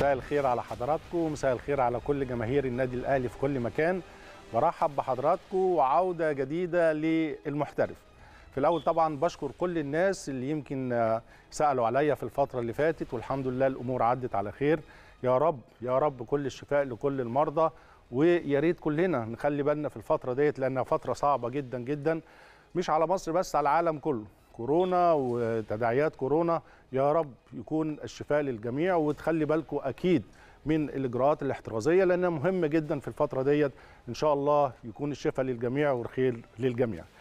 مساء الخير على حضراتكم ومساء الخير على كل جماهير النادي الاهلي في كل مكان برحب بحضراتكم وعوده جديده للمحترف في الاول طبعا بشكر كل الناس اللي يمكن آه، سالوا عليا في الفتره اللي فاتت والحمد لله الامور عدت على خير يا رب يا رب كل الشفاء لكل المرضى ويا ريت كلنا نخلي بالنا في الفتره ديت لانها فتره صعبه جدا جدا مش على مصر بس على العالم كله كورونا وتداعيات كورونا يا رب يكون الشفاء للجميع وتخلي بالكم اكيد من الاجراءات الاحترازيه لانها مهمه جدا في الفتره ديت ان شاء الله يكون الشفاء للجميع والخير للجميع